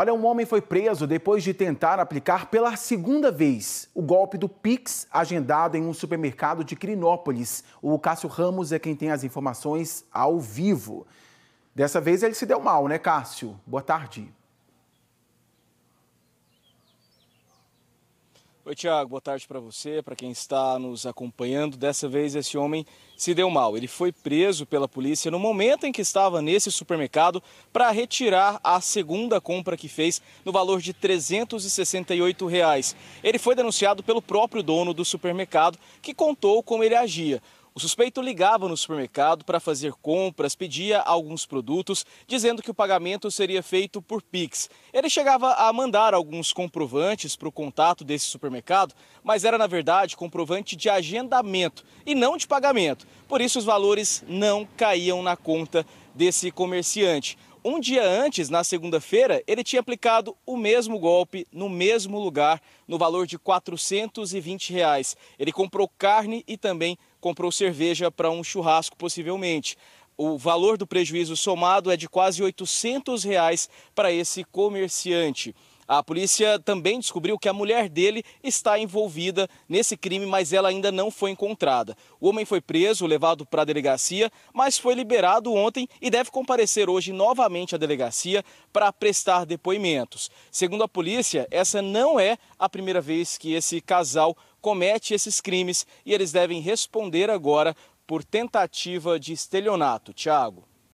Olha, um homem foi preso depois de tentar aplicar pela segunda vez o golpe do Pix agendado em um supermercado de Crinópolis. O Cássio Ramos é quem tem as informações ao vivo. Dessa vez ele se deu mal, né, Cássio? Boa tarde. Oi, Tiago, boa tarde para você, para quem está nos acompanhando. Dessa vez, esse homem se deu mal. Ele foi preso pela polícia no momento em que estava nesse supermercado para retirar a segunda compra que fez no valor de R$ 368. Reais. Ele foi denunciado pelo próprio dono do supermercado, que contou como ele agia. O suspeito ligava no supermercado para fazer compras, pedia alguns produtos, dizendo que o pagamento seria feito por Pix. Ele chegava a mandar alguns comprovantes para o contato desse supermercado, mas era, na verdade, comprovante de agendamento e não de pagamento. Por isso, os valores não caíam na conta desse comerciante. Um dia antes, na segunda-feira, ele tinha aplicado o mesmo golpe no mesmo lugar, no valor de 420 reais. Ele comprou carne e também comprou cerveja para um churrasco, possivelmente. O valor do prejuízo somado é de quase 800 reais para esse comerciante. A polícia também descobriu que a mulher dele está envolvida nesse crime, mas ela ainda não foi encontrada. O homem foi preso, levado para a delegacia, mas foi liberado ontem e deve comparecer hoje novamente à delegacia para prestar depoimentos. Segundo a polícia, essa não é a primeira vez que esse casal comete esses crimes e eles devem responder agora por tentativa de estelionato. Tiago.